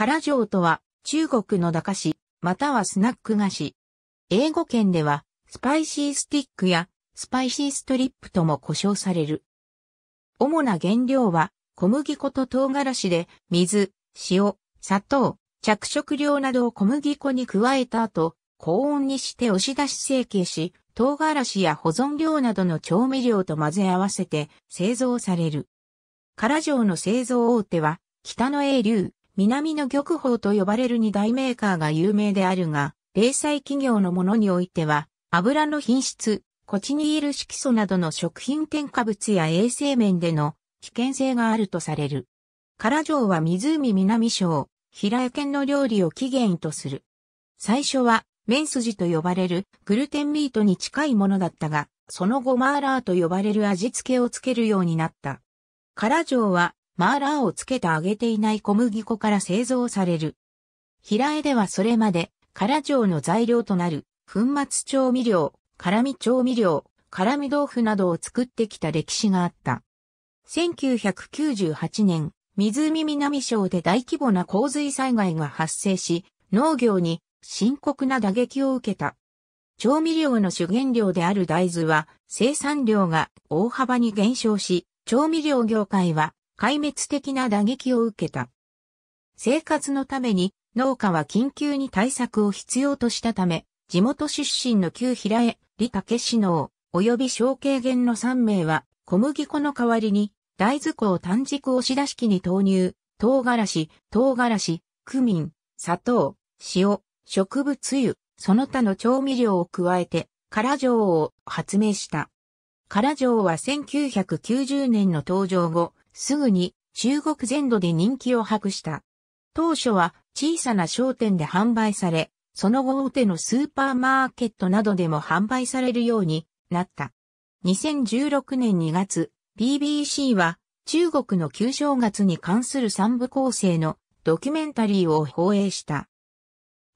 唐城とは、中国の駄菓子、またはスナック菓子。英語圏では、スパイシースティックや、スパイシーストリップとも呼称される。主な原料は、小麦粉と唐辛子で、水、塩、砂糖、着色料などを小麦粉に加えた後、高温にして押し出し成形し、唐辛子や保存料などの調味料と混ぜ合わせて製造される。唐城の製造大手は、北野英流、南の玉宝と呼ばれる二大メーカーが有名であるが、零細企業のものにおいては、油の品質、コチニール色素などの食品添加物や衛生面での危険性があるとされる。唐城は湖南省、平江県の料理を起源とする。最初は、麺筋と呼ばれるグルテンミートに近いものだったが、その後マーラーと呼ばれる味付けをつけるようになった。唐城はマーラーをつけて揚げていない小麦粉から製造される。平江ではそれまで、唐状の材料となる、粉末調味料、辛味調味料、辛味豆腐などを作ってきた歴史があった。1998年、湖南省で大規模な洪水災害が発生し、農業に深刻な打撃を受けた。調味料の主原料である大豆は生産量が大幅に減少し、調味料業界は壊滅的な打撃を受けた。生活のために農家は緊急に対策を必要としたため、地元出身の旧平江、李武志の、及び小軽減の3名は、小麦粉の代わりに、大豆粉を短軸押し出し器に投入、唐辛子、唐辛子、クミン、砂糖、塩、植物油、その他の調味料を加えて、唐錠を発明した。唐錠は1990年の登場後、すぐに中国全土で人気を博した。当初は小さな商店で販売され、その後大手のスーパーマーケットなどでも販売されるようになった。2016年2月、BBC は中国の旧正月に関する三部構成のドキュメンタリーを放映した。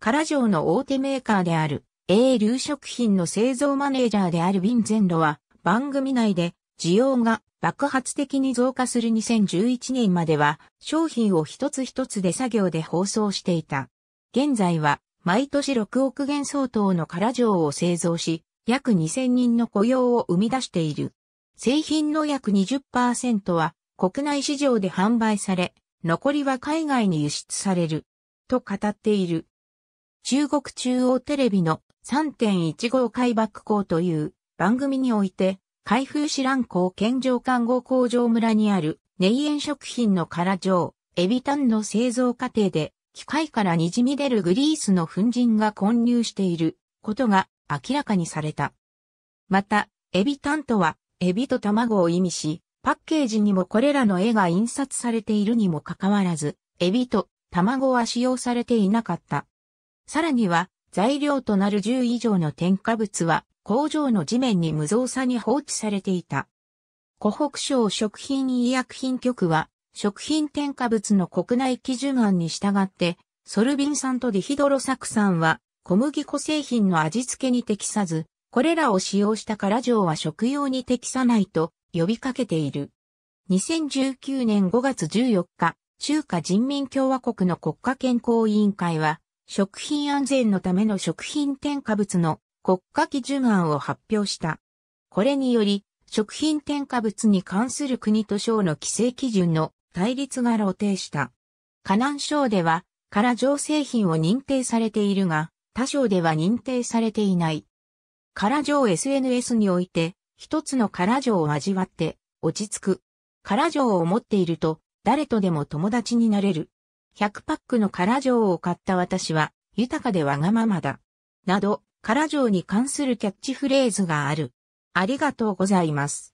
唐城の大手メーカーである A 流食品の製造マネージャーであるビン・ゼンロは番組内で需要が爆発的に増加する2011年までは商品を一つ一つで作業で包装していた。現在は毎年6億元相当の空城を製造し、約2000人の雇用を生み出している。製品の約20%は国内市場で販売され、残りは海外に輸出される。と語っている。中国中央テレビの3.15回ク校という番組において開封市蘭港県上観光工場村にある、エン食品の空場、エビタンの製造過程で、機械から滲み出るグリースの粉塵が混入していることが明らかにされた。また、エビタンとは、エビと卵を意味し、パッケージにもこれらの絵が印刷されているにもかかわらず、エビと卵は使用されていなかった。さらには、材料となる10以上の添加物は、工場の地面に無造作に放置されていた。湖北省食品医薬品局は、食品添加物の国内基準案に従って、ソルビン酸とディヒドロ酢酸は、小麦粉製品の味付けに適さず、これらを使用したから錠は食用に適さないと呼びかけている。2019年5月14日、中華人民共和国の国家健康委員会は、食品安全のための食品添加物の国家基準案を発表した。これにより、食品添加物に関する国と省の規制基準の対立が露呈した。河南省では、から上製品を認定されているが、他省では認定されていない。から上 SNS において、一つのから上を味わって、落ち着く。から上を持っていると、誰とでも友達になれる。100パックのから上を買った私は、豊かでわがままだ。など、唐城に関するキャッチフレーズがある。ありがとうございます。